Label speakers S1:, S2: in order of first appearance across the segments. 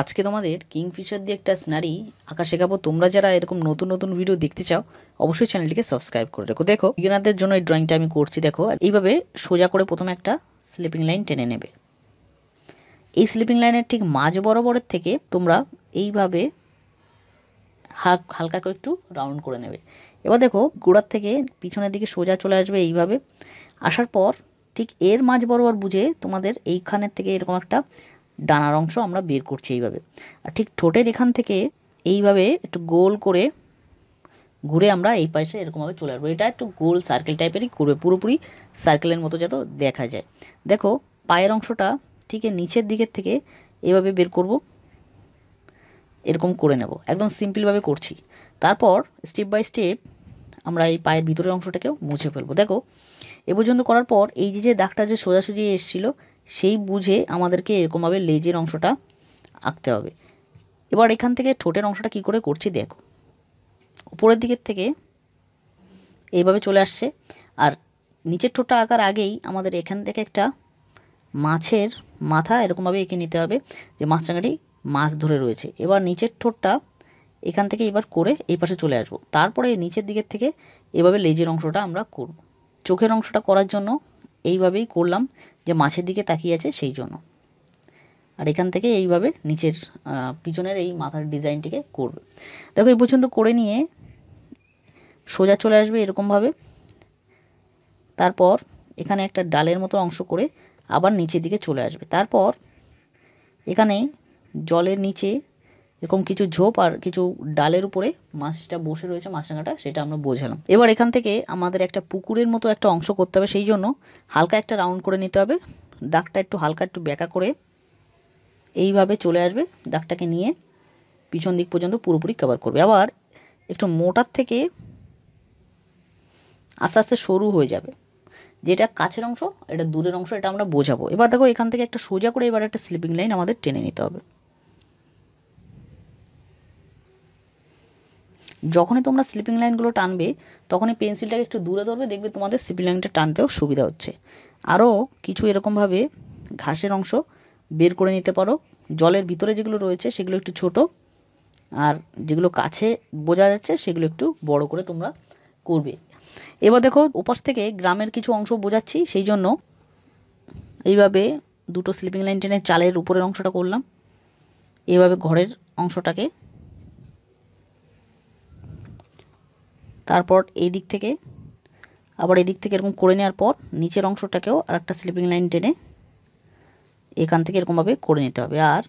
S1: আজকে তোমাদের কিংফিশার দিয়ে একটা স্নারি আঁকা শেখাবো তোমরা যারা এরকম নতুন নতুন ভিডিও দেখতে চাও অবশ্যই চ্যানেলটিকে সাবস্ক্রাইব করে রেখো দেখো বিজ্ঞানাদের জন্য এই ড্রয়িংটা আমি করছি দেখো এইভাবে সোজা করে প্রথমে একটা স্লিপিং লাইন টেনে নেবে এই স্লিপিং লাইনের ঠিক মাঝ বরাবরের থেকে তোমরা এইভাবে হাক হালকা করে একটু রাউন্ড করে নেবে এবার দেখো গোড়ার থেকে পিছনের দিকে সোজা চলে আসবে এইভাবে আসার পর ঠিক এর মাঝ বরাবর বুঝে তোমাদের এইখানের থেকে এরকম একটা ডানার অংশ আমরা বের করছি এইভাবে আর ঠিক ঠোঁটের এখান থেকে এইভাবে একটু গোল করে ঘুরে আমরা এই পাশে এরকমভাবে চলে আসবো এটা একটু গোল সার্কেল টাইপেরই করবে পুরোপুরি সার্কেলের মতো যত দেখা যায় দেখো পায়ের অংশটা ঠিক নিচের দিকের থেকে এভাবে বের করব এরকম করে নেব একদম সিম্পলভাবে করছি তারপর স্টেপ বাই স্টেপ আমরা এই পায়ের ভিতরের অংশটাকেও মুছে ফেলবো দেখো এ পর্যন্ত করার পর এই যে যে দাগটা যে সোজাসুজি এসেছিলো সেই বুঝে আমাদেরকে এরকমভাবে লেজের অংশটা আঁকতে হবে এবার এখান থেকে ঠোঁটের অংশটা কি করে করছি দেখো উপরের দিকের থেকে এইভাবে চলে আসছে আর নিচের ঠোঁটটা আঁকার আগেই আমাদের এখান থেকে একটা মাছের মাথা এরকমভাবে এঁকে নিতে হবে যে চাঙাটি মাছ ধরে রয়েছে এবার নিচের ঠোঁটটা এখান থেকে এবার করে এই পাশে চলে আসবো তারপরে নিচের দিকের থেকে এভাবে লেজের অংশটা আমরা করব চোখের অংশটা করার জন্য এইভাবেই করলাম যে মাছের দিকে তাকিয়ে আছে সেই জন্য আর এখান থেকে এইভাবে নিচের পিছনের এই মাথার ডিজাইনটিকে করবে দেখো এই পর্যন্ত করে নিয়ে সোজা চলে আসবে এরকমভাবে তারপর এখানে একটা ডালের মতো অংশ করে আবার নিচের দিকে চলে আসবে তারপর এখানে জলের নিচে এরকম কিছু ঝোপ আর কিছু ডালের উপরে মাছটা বসে রয়েছে মাছরাঙাটা সেটা আমরা বোঝালাম এবার এখান থেকে আমাদের একটা পুকুরের মতো একটা অংশ করতে হবে সেই জন্য হালকা একটা রাউন্ড করে নিতে হবে দাগটা একটু হালকা একটু ব্যাকা করে এইভাবে চলে আসবে দাগটাকে নিয়ে পিছন দিক পর্যন্ত পুরোপুরি কভার করবে আবার একটু মোটার থেকে আস্তে আস্তে সরু হয়ে যাবে যেটা কাছের অংশ এটা দূরের অংশ এটা আমরা বোঝাবো এবার দেখো এখান থেকে একটা সোজা করে এবার একটা স্লিপিং লাইন আমাদের টেনে নিতে হবে যখনই তোমরা স্লিপিং লাইনগুলো টানবে তখনই পেন্সিলটাকে একটু দূরে ধরবে দেখবে তোমাদের স্লিপিং লাইনটা টানতেও সুবিধা হচ্ছে আরও কিছু এরকমভাবে ঘাসের অংশ বের করে নিতে পারো জলের ভিতরে যেগুলো রয়েছে সেগুলো একটু ছোট আর যেগুলো কাছে বোঝা যাচ্ছে সেগুলো একটু বড় করে তোমরা করবে এবার দেখো উপাস থেকে গ্রামের কিছু অংশ বোঝাচ্ছি সেই জন্য এইভাবে দুটো স্লিপিং লাইন টেনে চালের উপরের অংশটা করলাম এভাবে ঘরের অংশটাকে তারপর এই দিক থেকে আবার এদিক থেকে এরকম করে নেওয়ার পর নিচের অংশটাকেও আর একটা স্লিপিং লাইন টেনে এখান থেকে এরকমভাবে করে নিতে হবে আর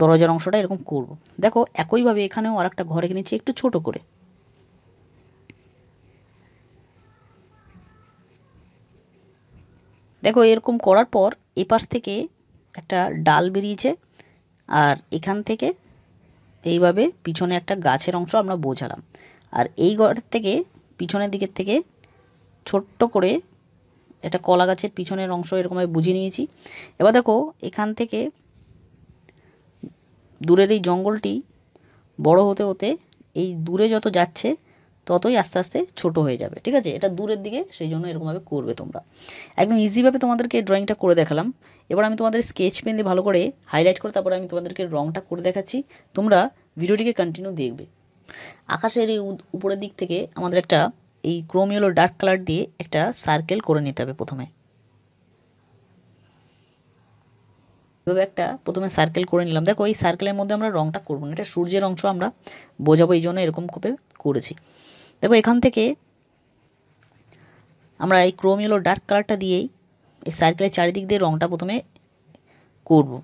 S1: দরজার অংশটা এরকম করব দেখো একইভাবে এখানেও আর একটা ঘরে কিনেছি একটু ছোট করে দেখো এরকম করার পর এপাশ থেকে একটা ডাল বেরিয়েছে আর এখান থেকে এইভাবে পিছনে একটা গাছের অংশ আমরা বোঝালাম আর এই ঘরের থেকে পিছনের দিকের থেকে ছোট্ট করে এটা কলা গাছের পিছনের অংশ এরকমভাবে বুঝে নিয়েছি এবার দেখো এখান থেকে দূরের এই জঙ্গলটি বড় হতে হতে এই দূরে যত যাচ্ছে ততই আস্তে আস্তে ছোট হয়ে যাবে ঠিক আছে এটা দূরের দিকে সেই জন্য এরকমভাবে করবে তোমরা একদম ইজিভাবে তোমাদেরকে ড্রয়িংটা করে দেখালাম এবার আমি তোমাদের স্কেচ পেন দিয়ে ভালো করে হাইলাইট করে তারপরে আমি তোমাদেরকে রঙটা করে দেখাচ্ছি তোমরা ভিডিওটিকে কন্টিনিউ দেখবে আকাশের এই উপরের দিক থেকে আমাদের একটা এই ক্রোম ইয়েলো ডার্ক কালার দিয়ে একটা সার্কেল করে নিতে হবে প্রথমে এভাবে একটা প্রথমে সার্কেল করে নিলাম দেখো এই সার্কেলের মধ্যে আমরা রঙটা করবো না এটা সূর্যের অংশ আমরা বোঝাবো এই জন্য এরকম করে করেছি দেখো এখান থেকে আমরা এই ক্রোম ইয়েলো ডার্ক কালারটা দিয়েই এই সার্কেলের চারিদিক দিয়ে রঙটা প্রথমে করবো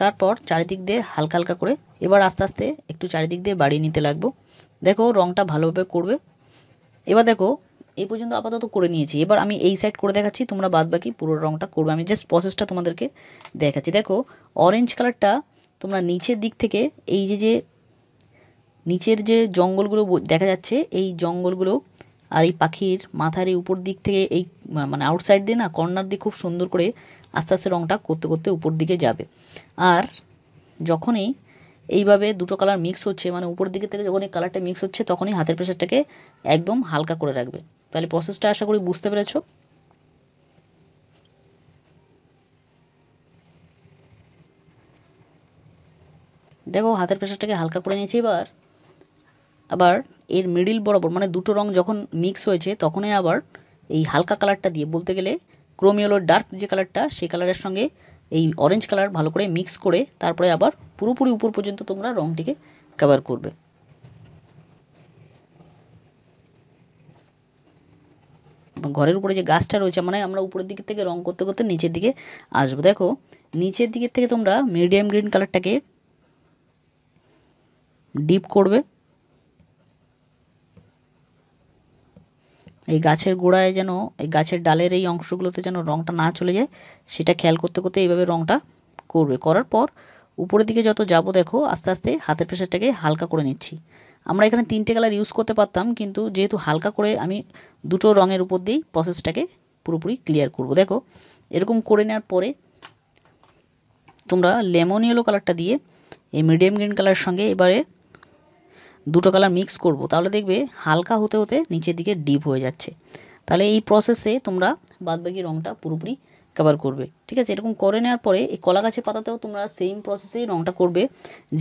S1: তারপর চারিদিক দিয়ে হালকা হালকা করে এবার আস্তে আস্তে একটু চারিদিক দিয়ে বাড়িয়ে নিতে লাগবো দেখো রঙটা ভালোভাবে করবে এবার দেখো এই পর্যন্ত আপাতত করে নিয়েছি এবার আমি এই সাইড করে দেখাচ্ছি তোমরা বাদ বাকি পুরো রঙটা করবে আমি জাস্ট প্রসেসটা তোমাদেরকে দেখাচ্ছি দেখো অরেঞ্জ কালারটা তোমরা নিচের দিক থেকে এই যে যে নিচের যে জঙ্গলগুলো দেখা যাচ্ছে এই জঙ্গলগুলো আর এই পাখির মাথার এই উপর দিক থেকে এই মানে আউটসাইড দিয়ে না কর্নার দিয়ে খুব সুন্দর করে আস্তে আস্তে রঙটা করতে করতে উপর দিকে যাবে আর যখনই এইভাবে দুটো কালার মিক্স হচ্ছে মানে উপর দিকে থেকে যখন এই কালারটা মিক্স হচ্ছে তখনই হাতের প্রেশারটাকে একদম হালকা করে রাখবে তাহলে প্রসেসটা আশা করি বুঝতে পেরেছ দেখো হাতের প্রেশারটাকে হালকা করে নিয়েছি এবার আবার এর মিডিল বরাবর মানে দুটো রং যখন মিক্স হয়েছে তখনই আবার এই হালকা কালারটা দিয়ে বলতে গেলে ক্রোমিওলো ডার্ক যে কালারটা সেই কালারের সঙ্গে এই অরেঞ্জ কালার ভালো করে মিক্স করে তারপরে আবার পুরোপুরি উপর পর্যন্ত তোমরা রঙটিকে কভার করবে ঘরের উপরে যে গাছটা রয়েছে মানে আমরা উপরের দিক থেকে রং করতে করতে নিচের দিকে আসবো দেখো নিচের দিকের থেকে তোমরা মিডিয়াম গ্রিন কালারটাকে ডিপ করবে এই গাছের গোড়ায় যেন এই গাছের ডালের এই অংশগুলোতে যেন রঙটা না চলে যায় সেটা খেয়াল করতে করতে এইভাবে রঙটা করবে করার পর উপরের দিকে যত যাব দেখো আস্তে আস্তে হাতের প্রেশারটাকে হালকা করে নিচ্ছি আমরা এখানে তিনটে কালার ইউজ করতে পারতাম কিন্তু যেহেতু হালকা করে আমি দুটো রঙের উপর দিয়েই প্রসেসটাকে পুরোপুরি ক্লিয়ার করব দেখো এরকম করে নেওয়ার পরে তোমরা লেমন ইয়েলো কালারটা দিয়ে এই মিডিয়াম গ্রিন কালারের সঙ্গে এবারে দুটো কালার মিক্স করব তাহলে দেখবে হালকা হতে হতে নিচের দিকে ডিপ হয়ে যাচ্ছে তাহলে এই প্রসেসে তোমরা বাদবাকি রঙটা পুরোপুরি কভার করবে ঠিক আছে এরকম করে নেওয়ার পরে এই কলা গাছের পাতাতেও তোমরা সেম প্রসেসেই রঙটা করবে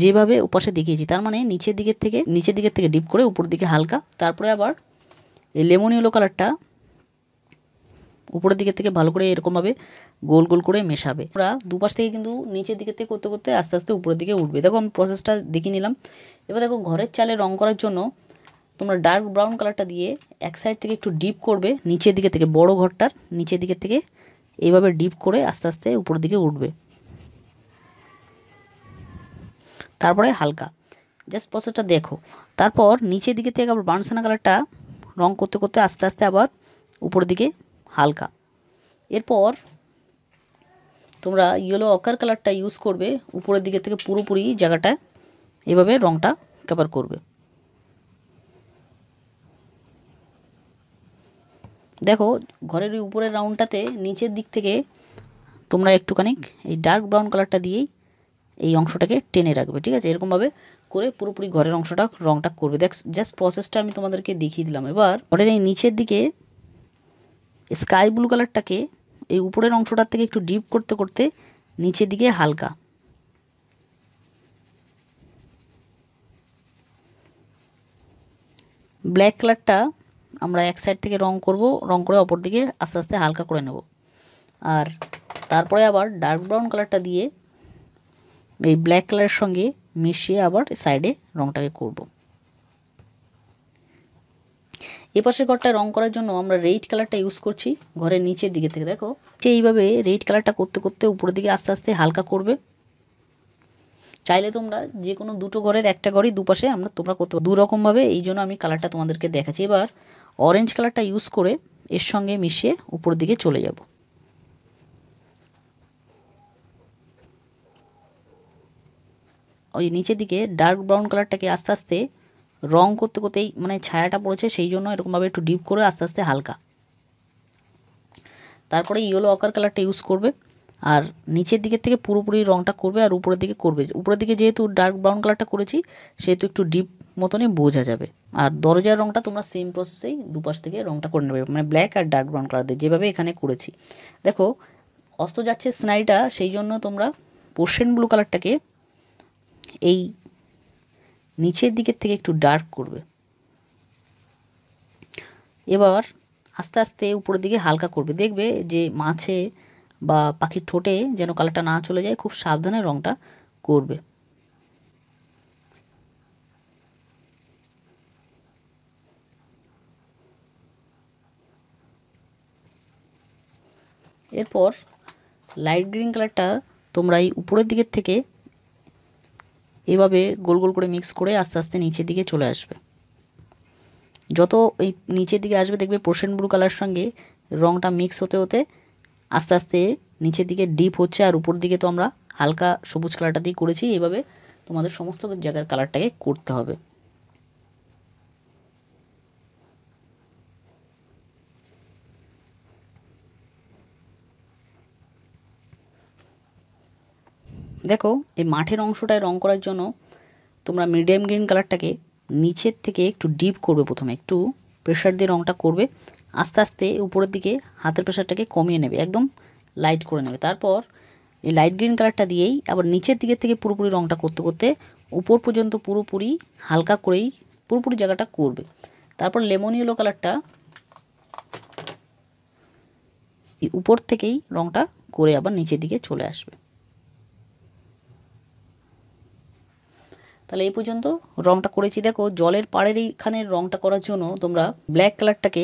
S1: যেভাবে উপাশে দেখিয়েছি তার মানে নিচের দিকের থেকে নিচের দিকের থেকে ডিপ করে উপর দিকে হালকা তারপরে আবার এই লেমন ইয়েলো কালারটা উপরের দিকে থেকে ভালো করে এরকমভাবে গোল গোল করে মেশাবে ওরা দুপাশ থেকে কিন্তু নিচের দিকে থেকে করতে করতে আস্তে আস্তে উপরের দিকে উঠবে দেখো আমি প্রসেসটা দেখে নিলাম এবার দেখো ঘরের চালে রং করার জন্য তোমরা ডার্ক ব্রাউন কালারটা দিয়ে এক সাইড থেকে একটু ডিপ করবে নিচের দিকে থেকে বড় ঘরটার নিচের দিকে থেকে এইভাবে ডিপ করে আস্তে আস্তে উপরের দিকে উঠবে তারপরে হালকা জাস্ট প্রসেসটা দেখো তারপর নিচের দিকে থেকে আবার বানসানা কালারটা রং করতে করতে আস্তে আস্তে আবার উপরের দিকে হালকা এরপর তোমরা ইয়েলো অকার কালারটা ইউজ করবে উপরের দিকে থেকে পুরোপুরি জায়গাটা এভাবে রঙটা কভার করবে দেখো ঘরের ওই উপরের রাউন্ডটাতে নিচের দিক থেকে তোমরা একটুখানি এই ডার্ক ব্রাউন কালারটা দিয়েই এই অংশটাকে টেনে রাখবে ঠিক আছে এরকমভাবে করে পুরোপুরি ঘরের অংশটা রঙটা করবে দেখ জাস্ট প্রসেসটা আমি তোমাদেরকে দেখিয়ে দিলাম এবার ঘরের এই নিচের দিকে স্কাই ব্লু কালারটাকে এই উপরের অংশটার থেকে একটু ডিপ করতে করতে নিচের দিকে হালকা ব্ল্যাক কালারটা আমরা এক সাইড থেকে রং করব রং করে অপর দিকে আস্তে আস্তে হালকা করে নেব আর তারপরে আবার ডার্ক ব্রাউন কালারটা দিয়ে এই ব্ল্যাক কালারের সঙ্গে মিশিয়ে আবার সাইডে রংটাকে করবো এ পাশের ঘরটা রং করার জন্য আমরা রেড কালারটা ইউজ করছি ঘরের নিচের দিকে থেকে দেখো যে এইভাবে রেড কালারটা করতে করতে উপরের দিকে আস্তে আস্তে হালকা করবে চাইলে তোমরা যে কোনো দুটো ঘরের একটা ঘরই দুপাশে আমরা তোমরা করতে পারো দুরকমভাবে এই জন্য আমি কালারটা তোমাদেরকে দেখাচ্ছি এবার অরেঞ্জ কালারটা ইউজ করে এর সঙ্গে মিশিয়ে উপরের দিকে চলে যাব ওই নিচের দিকে ডার্ক ব্রাউন কালারটাকে আস্তে আস্তে রং করতে করতেই মানে ছায়াটা পড়েছে সেই জন্য এরকমভাবে একটু ডিপ করে আস্তে আস্তে হালকা তারপরে ইয়েলো অকার কালারটা ইউজ করবে আর নিচের দিকের থেকে পুরোপুরি রংটা করবে আর উপরের দিকে করবে উপরের দিকে যেহেতু ডার্ক ব্রাউন কালারটা করেছি সেহেতু একটু ডিপ মতনই বোঝা যাবে আর দরজার রংটা তোমরা সেম প্রসেসেই দুপাশ থেকে রংটা করে নেবে মানে ব্ল্যাক আর ডার্ক ব্রাউন কালার দিয়ে যেভাবে এখানে করেছি দেখো অস্ত যাচ্ছে স্নাইটা সেই জন্য তোমরা পোর্শন ব্লু কালারটাকে এই নিচের দিকের থেকে একটু ডার্ক করবে এবার আস্তে আস্তে উপরের দিকে হালকা করবে দেখবে যে মাছে বা পাখির ঠোঁটে যেন কালারটা না চলে যায় খুব সাবধানে রঙটা করবে এরপর লাইট গ্রিন কালারটা তোমরা এই উপরের দিকের থেকে এভাবে গোল গোল করে মিক্স করে আস্তে আস্তে নিচের দিকে চলে আসবে যত এই নিচের দিকে আসবে দেখবে পোশেন ব্লু কালার সঙ্গে রঙটা মিক্স হতে হতে আস্তে আস্তে নিচের দিকে ডিপ হচ্ছে আর উপর দিকে তো আমরা হালকা সবুজ কালারটা দিয়ে করেছি এভাবে তোমাদের সমস্ত জায়গার কালারটাকে করতে হবে দেখো এই মাঠের অংশটায় রং করার জন্য তোমরা মিডিয়াম গ্রিন কালারটাকে নিচের থেকে একটু ডিপ করবে প্রথমে একটু প্রেশার দিয়ে রংটা করবে আস্তে আস্তে উপরের দিকে হাতের প্রেশারটাকে কমিয়ে নেবে একদম লাইট করে নেবে তারপর এই লাইট গ্রিন কালারটা দিয়েই আবার নিচের দিকের থেকে পুরোপুরি রংটা করতে করতে উপর পর্যন্ত পুরোপুরি হালকা করেই পুরোপুরি জায়গাটা করবে তারপর লেমন ইয়েলো কালারটা উপর থেকেই রংটা করে আবার নিচের দিকে চলে আসবে তাহলে এই পর্যন্ত রঙটা করেছি দেখো জলের পাড়ের এইখানের রঙটা করার জন্য তোমরা ব্ল্যাক কালারটাকে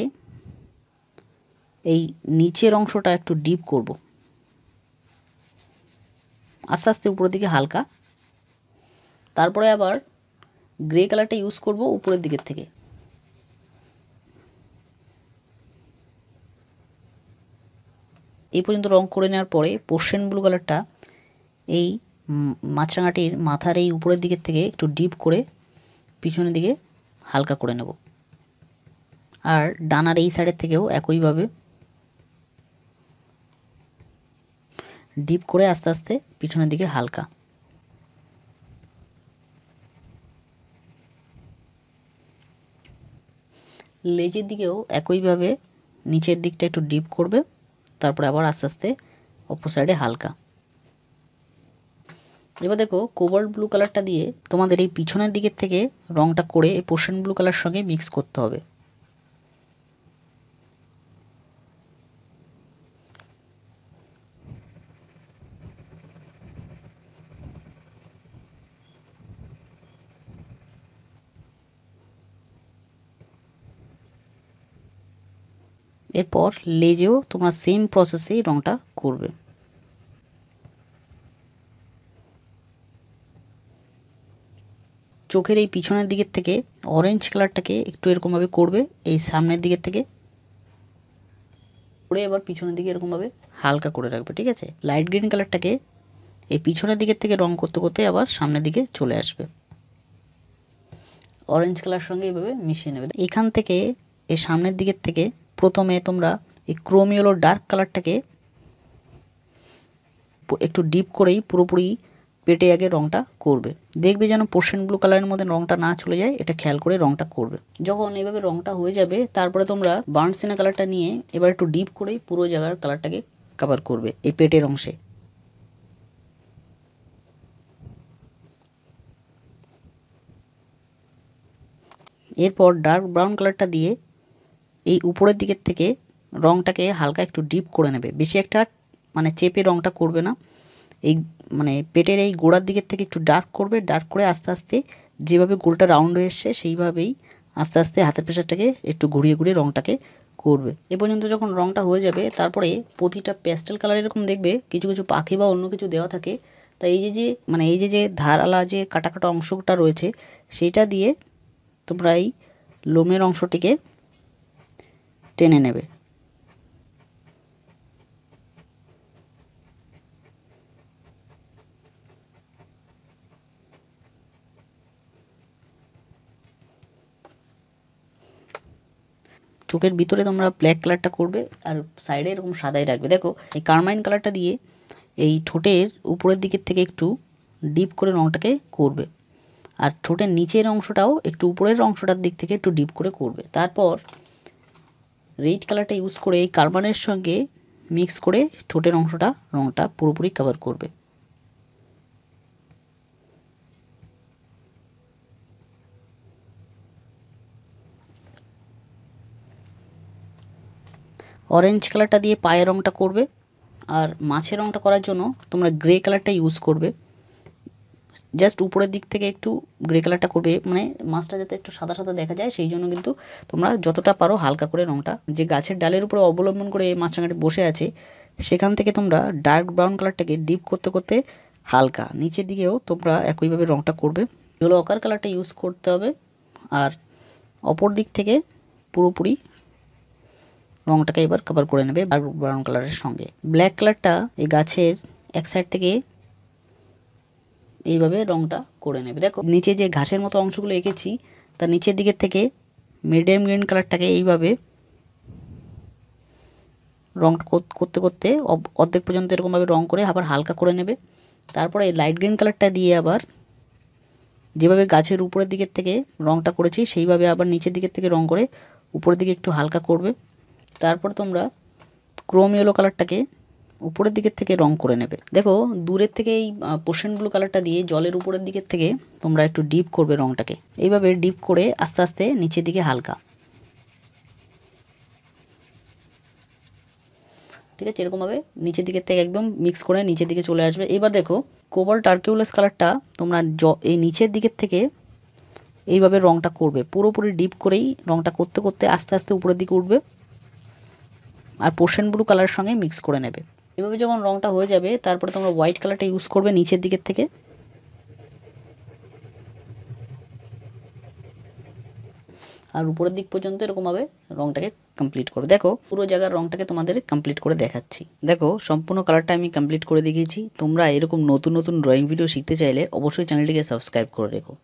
S1: এই নিচের অংশটা একটু ডিপ করব আস্তে আস্তে উপরের দিকে হালকা তারপরে আবার গ্রে কালারটা ইউজ করব উপরের দিকের থেকে এই পর্যন্ত রং করে নেওয়ার পরে পোর্শন ব্লু কালারটা এই মাছরাঙাটির মাথার এই উপরের দিকের থেকে একটু ডিপ করে পিছনের দিকে হালকা করে নেব আর ডানার এই সাইডের থেকেও একইভাবে ডিপ করে আস্তে আস্তে পিছনের দিকে হালকা লেজের দিকেও একইভাবে নিচের দিকটা একটু ডিপ করবে তারপরে আবার আস্তে আস্তে অপর সাইডে হালকা এবার দেখো কোবাল্ট ব্লু কালারটা দিয়ে তোমাদের এই পিছনের দিকের থেকে রংটা করে এই পোর্শন ব্লু কালার সঙ্গে মিক্স করতে হবে এরপর লেজেও তোমরা সেম প্রসেসেই রঙটা করবে চোখের এই পিছনের দিকের থেকে অরেঞ্জ কালারটাকে একটু এরকমভাবে করবে এই সামনের দিকের থেকে করে এবার পিছনের দিকে এরকমভাবে হালকা করে রাখবে ঠিক আছে লাইট গ্রিন কালারটাকে এই পিছনের দিকের থেকে রং করতে করতে আবার সামনের দিকে চলে আসবে অরেঞ্জ কালার সঙ্গে এইভাবে মিশিয়ে নেবে এখান থেকে এই সামনের দিকের থেকে প্রথমে তোমরা এই ক্রোমিওলো ডার্ক কালারটাকে একটু ডিপ করেই পুরোপুরি পেটে আগে রঙটা করবে দেখবে যেন পোর্শন ব্লু কালারের মধ্যে রঙটা না চলে যায় এটা খেয়াল করে রঙটা করবে যখন এইভাবে রঙটা হয়ে যাবে তারপরে তোমরা বার্নসিনা কালারটা নিয়ে এবার একটু ডিপ করে পুরো জায়গার কালারটাকে কাভার করবে এই পেটের অংশে এরপর ডার্ক ব্রাউন কালারটা দিয়ে এই উপরের দিকের থেকে রঙটাকে হালকা একটু ডিপ করে নেবে বেশি একটা মানে চেপে রঙটা করবে না এই মানে পেটের এই গোড়ার দিকের থেকে একটু ডার্ক করবে ডার্ক করে আস্তে আস্তে যেভাবে গোলটা রাউন্ড হয়ে এসছে সেইভাবেই আস্তে আস্তে হাতের প্রেশারটাকে একটু ঘুরিয়ে ঘুরিয়ে রঙটাকে করবে এ পর্যন্ত যখন রঙটা হয়ে যাবে তারপরে প্রতিটা প্যাস্টেল কালার এরকম দেখবে কিছু কিছু পাখি বা অন্য কিছু দেওয়া থাকে তা এই যে যে মানে এই যে যে ধারালা যে কাটা কাটা অংশটা রয়েছে সেইটা দিয়ে তোমরা এই লোমের অংশটিকে টেনে নেবে চোখের ভিতরে তোমরা ব্ল্যাক কালারটা করবে আর সাইডে এরকম সাদাই রাখবে দেখো এই কারমাইন কালারটা দিয়ে এই ঠোঁটের উপরের দিকের থেকে একটু ডিপ করে রঙটাকে করবে আর ঠোঁটের নিচের অংশটাও একটু উপরের অংশটার দিক থেকে একটু ডিপ করে করবে তারপর রেড কালারটা ইউজ করে এই কার্বনের সঙ্গে মিক্স করে ঠোঁটের অংশটা রঙটা পুরোপুরি কভার করবে অরেঞ্জ কালারটা দিয়ে পায়ের রঙটা করবে আর মাছের রঙটা করার জন্য তোমরা গ্রে কালারটা ইউজ করবে জাস্ট উপরের দিক থেকে একটু গ্রে কালারটা করবে মানে মাছটা যাতে একটু সাদা সাদা দেখা যায় সেই জন্য কিন্তু তোমরা যতটা পারো হালকা করে রঙটা যে গাছের ডালের উপরে অবলম্বন করে মাছরাঙাটি বসে আছে সেখান থেকে তোমরা ডার্ক ব্রাউন কালারটাকে ডিপ করতে করতে হালকা নিচের দিকেও তোমরা একইভাবে রঙটা করবে জল অকার কালারটা ইউজ করতে হবে আর অপর দিক থেকে পুরোপুরি রংটাকে এবার কভার করে নেবে ব্রাউন কালারের সঙ্গে ব্ল্যাক কালারটা এই গাছের এক সাইড থেকে এইভাবে রংটা করে নেবে দেখো নিচে যে ঘাসের মতো অংশগুলো এঁকেছি তার নিচের দিকের থেকে মিডিয়াম গ্রিন কালারটাকে এইভাবে রংটা করতে করতে অর্ধেক পর্যন্ত এরকমভাবে রং করে আবার হালকা করে নেবে তারপরে লাইট গ্রিন কালারটা দিয়ে আবার যেভাবে গাছের উপরের দিকের থেকে রংটা করেছি সেইভাবে আবার নিচের দিকের থেকে রং করে উপরের দিকে একটু হালকা করবে তারপর তোমরা ক্রোম ইয়েলো কালারটাকে উপরের দিকের থেকে রং করে নেবে দেখো দূরের থেকে এই পোশন ব্লু কালারটা দিয়ে জলের উপরের দিকের থেকে তোমরা একটু ডিপ করবে রংটাকে এইভাবে ডিপ করে আস্তে আস্তে নিচের দিকে হালকা ঠিক আছে এরকমভাবে নিচের দিকের থেকে একদম মিক্স করে নিচের দিকে চলে আসবে এবার দেখো কোবল টার্কিউলাস কালারটা তোমরা জ এই নিচের দিকের থেকে এইভাবে রংটা করবে পুরোপুরি ডিপ করেই রংটা করতে করতে আস্তে আস্তে উপরের দিকে উঠবে আর পোর্শন ব্লু কালারের সঙ্গে মিক্স করে নেবে এভাবে যখন রঙটা হয়ে যাবে তারপরে তোমরা হোয়াইট কালারটা ইউজ করবে নিচের দিকের থেকে আর উপরের দিক পর্যন্ত এরকমভাবে রঙটাকে কমপ্লিট করো দেখো পুরো জায়গার রঙটাকে তোমাদের কমপ্লিট করে দেখাচ্ছি দেখো সম্পূর্ণ কালারটা আমি কমপ্লিট করে দেখিয়েছি তোমরা এরকম নতুন নতুন ড্রয়িং ভিডিও শিখতে চাইলে অবশ্যই চ্যানেলটিকে সাবস্ক্রাইব করে রেখো